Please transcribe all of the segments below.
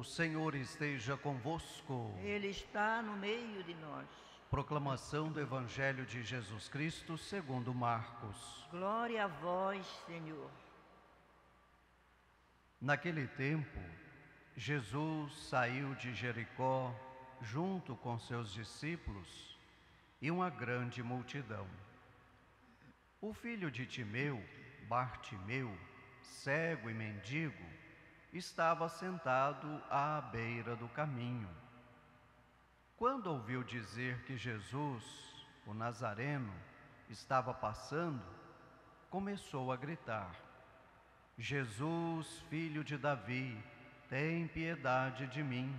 O Senhor esteja convosco. Ele está no meio de nós. Proclamação do Evangelho de Jesus Cristo segundo Marcos. Glória a vós, Senhor. Naquele tempo, Jesus saiu de Jericó junto com seus discípulos e uma grande multidão. O filho de Timeu, Bartimeu, cego e mendigo, estava sentado à beira do caminho. Quando ouviu dizer que Jesus, o Nazareno, estava passando, começou a gritar: Jesus, filho de Davi, tem piedade de mim.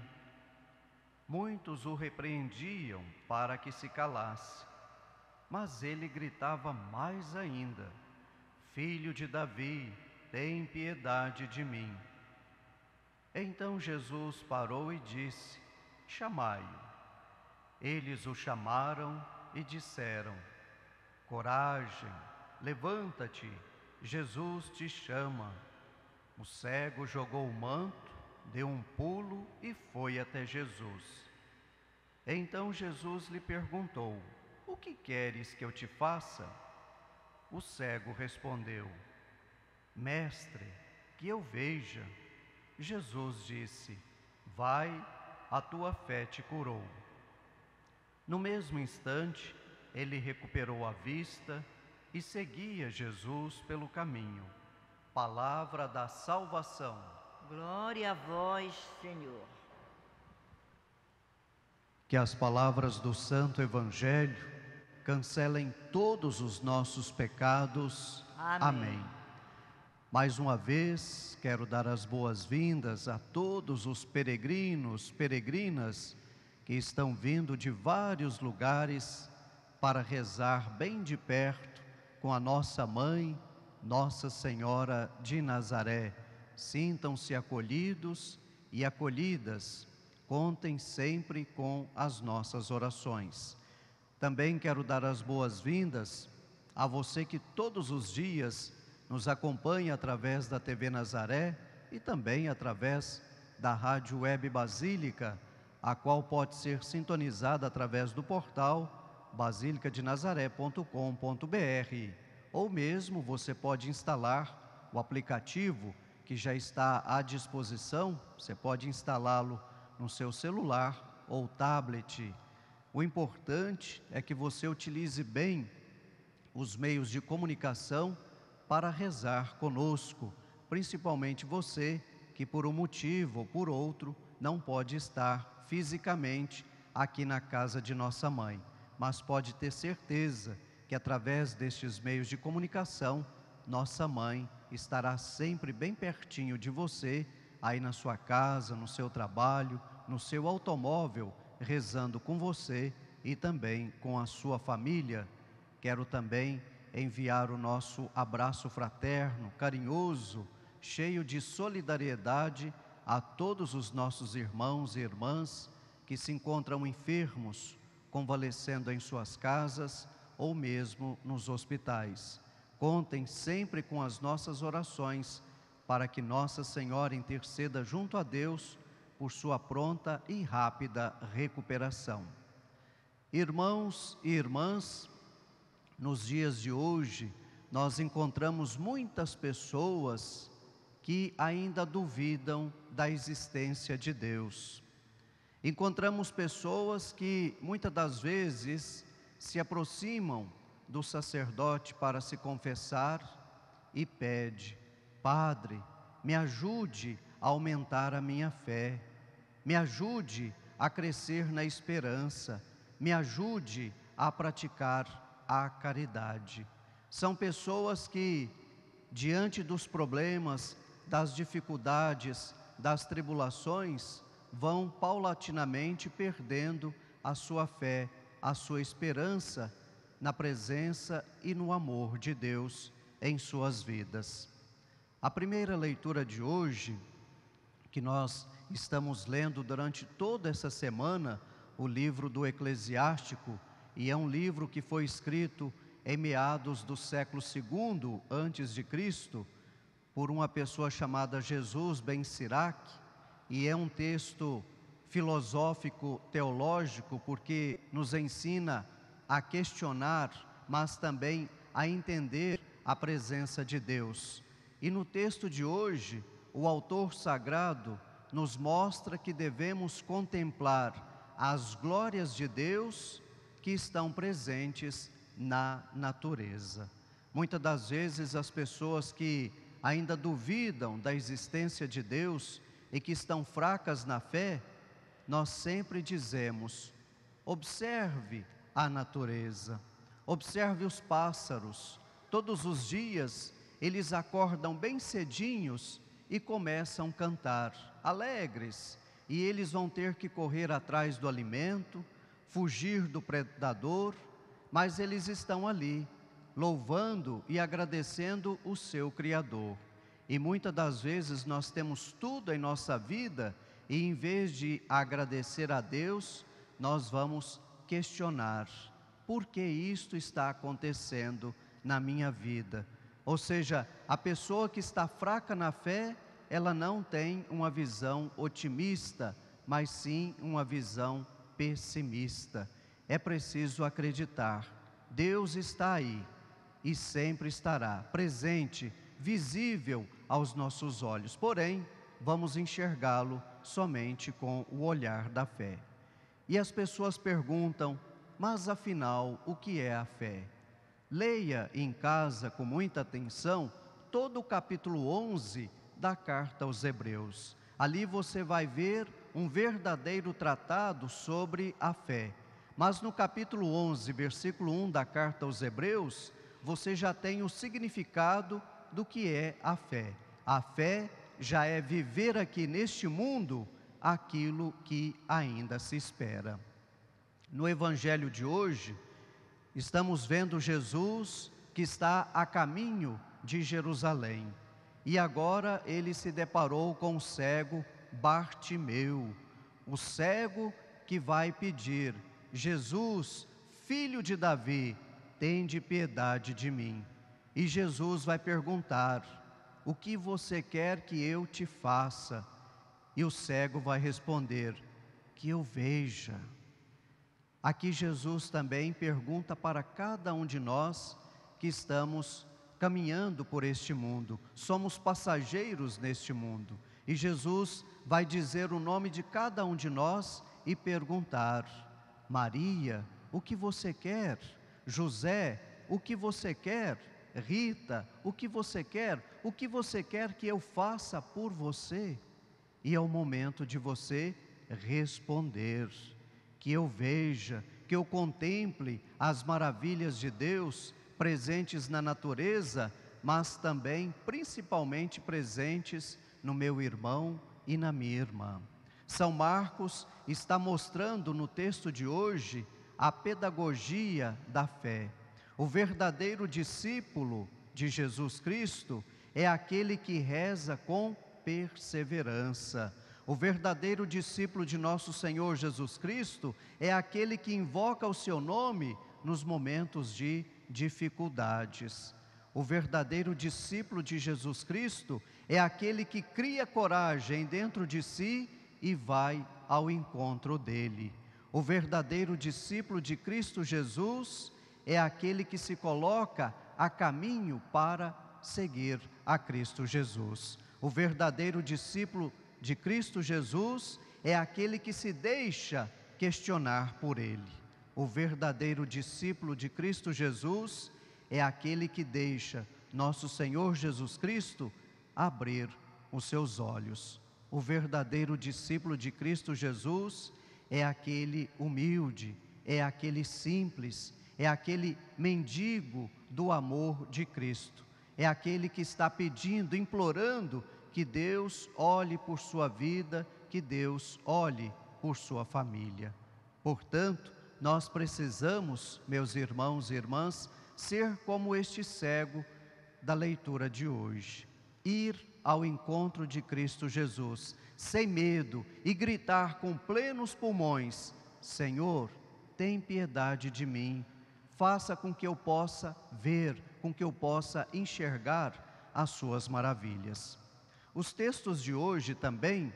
Muitos o repreendiam para que se calasse, mas ele gritava mais ainda: Filho de Davi, tem piedade de mim. Então Jesus parou e disse: Chamai-o. Eles o chamaram e disseram: Coragem, levanta-te, Jesus te chama. O cego jogou o manto, deu um pulo e foi até Jesus. Então Jesus lhe perguntou: O que queres que eu te faça? O cego respondeu: Mestre, que eu veja. Jesus disse: Vai, a tua fé te curou. No mesmo instante, ele recuperou a vista e seguia Jesus pelo caminho. Palavra da salvação. Glória a vós, Senhor. Que as palavras do Santo Evangelho cancelem todos os nossos pecados. Amém. Amém. Mais uma vez, quero dar as boas-vindas a todos os peregrinos, peregrinas que estão vindo de vários lugares para rezar bem de perto com a nossa mãe, Nossa Senhora de Nazaré. Sintam-se acolhidos e acolhidas. Contem sempre com as nossas orações. Também quero dar as boas-vindas a você que todos os dias nos acompanha através da TV Nazaré e também através da Rádio Web Basílica, a qual pode ser sintonizada através do portal basilicadenazaré.com.br, ou mesmo você pode instalar o aplicativo que já está à disposição, você pode instalá-lo no seu celular ou tablet. O importante é que você utilize bem os meios de comunicação para rezar conosco, principalmente você que por um motivo ou por outro não pode estar fisicamente aqui na casa de nossa mãe, mas pode ter certeza que através destes meios de comunicação, nossa mãe estará sempre bem pertinho de você, aí na sua casa, no seu trabalho, no seu automóvel, rezando com você e também com a sua família. Quero também enviar o nosso abraço fraterno, carinhoso, cheio de solidariedade a todos os nossos irmãos e irmãs que se encontram enfermos, convalescendo em suas casas ou mesmo nos hospitais. Contem sempre com as nossas orações para que Nossa Senhora interceda junto a Deus por sua pronta e rápida recuperação. Irmãos e irmãs, nos dias de hoje, nós encontramos muitas pessoas que ainda duvidam da existência de Deus. Encontramos pessoas que muitas das vezes se aproximam do sacerdote para se confessar e pede: Padre, me ajude a aumentar a minha fé, me ajude a crescer na esperança, me ajude a praticar à caridade. São pessoas que, diante dos problemas, das dificuldades, das tribulações, vão paulatinamente perdendo a sua fé, a sua esperança na presença e no amor de Deus em suas vidas. A primeira leitura de hoje, que nós estamos lendo durante toda essa semana, o livro do Eclesiástico, e é um livro que foi escrito em meados do século II antes de Cristo por uma pessoa chamada Jesus Ben Sirac e é um texto filosófico teológico porque nos ensina a questionar, mas também a entender a presença de Deus. E no texto de hoje, o autor sagrado nos mostra que devemos contemplar as glórias de Deus que estão presentes na natureza. Muitas das vezes as pessoas que ainda duvidam da existência de Deus e que estão fracas na fé, nós sempre dizemos: observe a natureza, observe os pássaros. Todos os dias eles acordam bem cedinhos e começam a cantar, alegres, e eles vão ter que correr atrás do alimento fugir do predador, mas eles estão ali, louvando e agradecendo o seu Criador. E muitas das vezes nós temos tudo em nossa vida e em vez de agradecer a Deus, nós vamos questionar: por que isto está acontecendo na minha vida? Ou seja, a pessoa que está fraca na fé, ela não tem uma visão otimista, mas sim uma visão pessimista. É preciso acreditar. Deus está aí e sempre estará presente, visível aos nossos olhos. Porém, vamos enxergá-lo somente com o olhar da fé. E as pessoas perguntam: mas afinal, o que é a fé? Leia em casa com muita atenção todo o capítulo 11 da carta aos Hebreus. Ali você vai ver um verdadeiro tratado sobre a fé. Mas no capítulo 11, versículo 1 da carta aos Hebreus, você já tem o significado do que é a fé. A fé já é viver aqui neste mundo aquilo que ainda se espera. No evangelho de hoje, estamos vendo Jesus que está a caminho de Jerusalém. E agora ele se deparou com o cego Bartimeu, o cego que vai pedir: Jesus, filho de Davi, tende piedade de mim. E Jesus vai perguntar: O que você quer que eu te faça? E o cego vai responder: Que eu veja. Aqui Jesus também pergunta para cada um de nós que estamos caminhando por este mundo, somos passageiros neste mundo, e Jesus vai dizer o nome de cada um de nós e perguntar: Maria, o que você quer? José, o que você quer? Rita, o que você quer? O que você quer que eu faça por você? E é o momento de você responder, que eu veja, que eu contemple as maravilhas de Deus presentes na natureza, mas também, principalmente, presentes no meu irmão, e na irmã. São Marcos está mostrando no texto de hoje a pedagogia da fé. O verdadeiro discípulo de Jesus Cristo é aquele que reza com perseverança. O verdadeiro discípulo de nosso Senhor Jesus Cristo é aquele que invoca o seu nome nos momentos de dificuldades. O verdadeiro discípulo de Jesus Cristo é aquele que cria coragem dentro de si e vai ao encontro dele. O verdadeiro discípulo de Cristo Jesus é aquele que se coloca a caminho para seguir a Cristo Jesus. O verdadeiro discípulo de Cristo Jesus é aquele que se deixa questionar por ele. O verdadeiro discípulo de Cristo Jesus é aquele que deixa nosso Senhor Jesus Cristo abrir os seus olhos. O verdadeiro discípulo de Cristo Jesus é aquele humilde, é aquele simples, é aquele mendigo do amor de Cristo, é aquele que está pedindo, implorando que Deus olhe por sua vida, que Deus olhe por sua família. Portanto, nós precisamos, meus irmãos e irmãs, ser como este cego da leitura de hoje, ir ao encontro de Cristo Jesus, sem medo e gritar com plenos pulmões: Senhor, tem piedade de mim, faça com que eu possa ver, com que eu possa enxergar as suas maravilhas. Os textos de hoje também,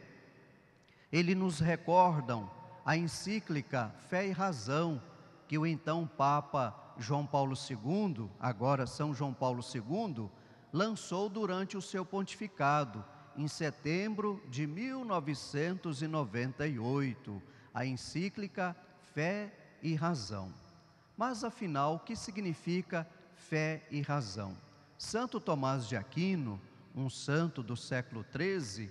ele nos recordam a encíclica Fé e Razão, que o então Papa João Paulo II, agora São João Paulo II, lançou durante o seu pontificado, em setembro de 1998, a encíclica Fé e Razão. Mas afinal, o que significa fé e razão? Santo Tomás de Aquino, um santo do século XIII,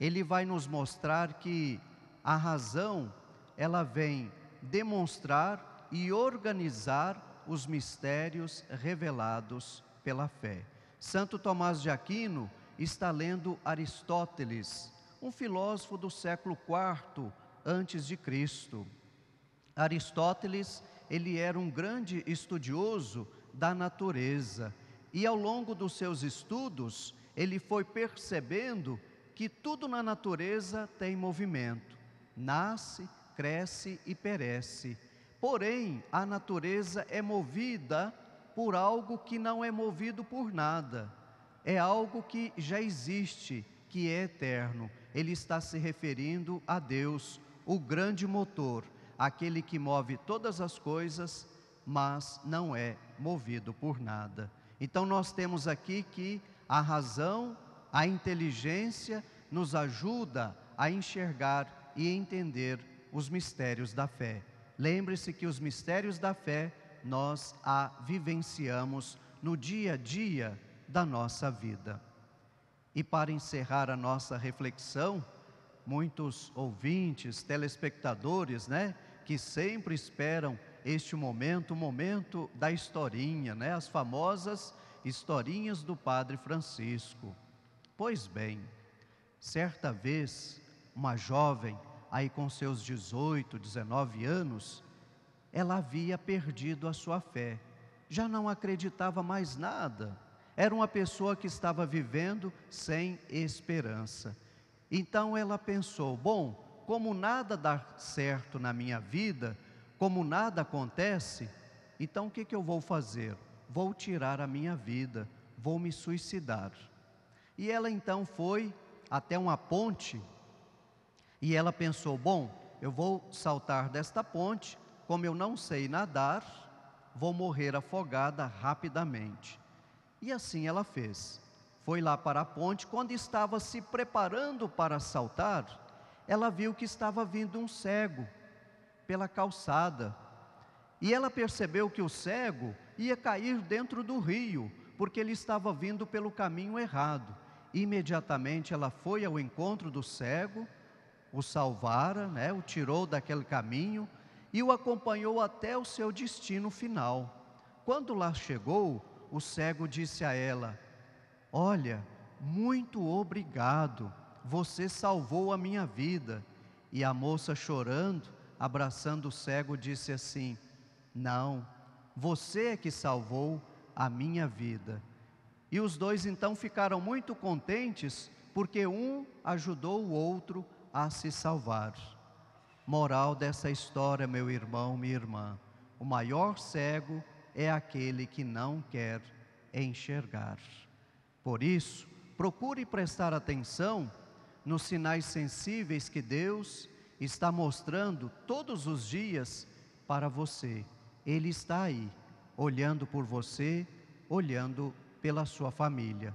ele vai nos mostrar que a razão, ela vem demonstrar e organizar os mistérios revelados pela fé. Santo Tomás de Aquino está lendo Aristóteles, um filósofo do século IV antes de Cristo. Aristóteles, ele era um grande estudioso da natureza e ao longo dos seus estudos, ele foi percebendo que tudo na natureza tem movimento, nasce, cresce e perece. Porém, a natureza é movida por algo que não é movido por nada. É algo que já existe, que é eterno. Ele está se referindo a Deus, o grande motor, aquele que move todas as coisas, mas não é movido por nada. Então, nós temos aqui que a razão, a inteligência, nos ajuda a enxergar e entender os mistérios da fé. Lembre-se que os mistérios da fé nós a vivenciamos no dia a dia da nossa vida. E para encerrar a nossa reflexão, muitos ouvintes, telespectadores, né, que sempre esperam este momento, o momento da historinha, né, as famosas historinhas do Padre Francisco. Pois bem, certa vez, uma jovem aí com seus 18, 19 anos, ela havia perdido a sua fé, já não acreditava mais nada, era uma pessoa que estava vivendo sem esperança. Então ela pensou: bom, como nada dá certo na minha vida, como nada acontece, então o que, que eu vou fazer? Vou tirar a minha vida, vou me suicidar. E ela então foi até uma ponte e ela pensou: bom, eu vou saltar desta ponte, como eu não sei nadar, vou morrer afogada rapidamente. E assim ela fez. Foi lá para a ponte, quando estava se preparando para saltar, ela viu que estava vindo um cego pela calçada. E ela percebeu que o cego ia cair dentro do rio, porque ele estava vindo pelo caminho errado. Imediatamente ela foi ao encontro do cego, o salvara, né, o tirou daquele caminho e o acompanhou até o seu destino final. Quando lá chegou, o cego disse a ela: Olha, muito obrigado, você salvou a minha vida. E a moça, chorando, abraçando o cego, disse assim: Não, você é que salvou a minha vida. E os dois então ficaram muito contentes, porque um ajudou o outro a se salvar. Moral dessa história, meu irmão, minha irmã: o maior cego é aquele que não quer enxergar. Por isso, procure prestar atenção nos sinais sensíveis que Deus está mostrando todos os dias para você. Ele está aí, olhando por você, olhando pela sua família.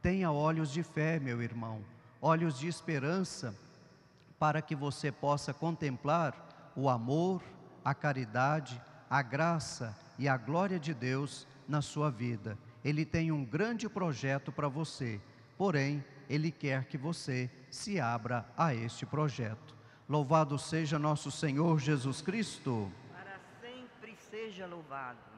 Tenha olhos de fé, meu irmão, olhos de esperança para que você possa contemplar o amor, a caridade, a graça e a glória de Deus na sua vida. Ele tem um grande projeto para você, porém, ele quer que você se abra a este projeto. Louvado seja nosso Senhor Jesus Cristo. Para sempre seja louvado.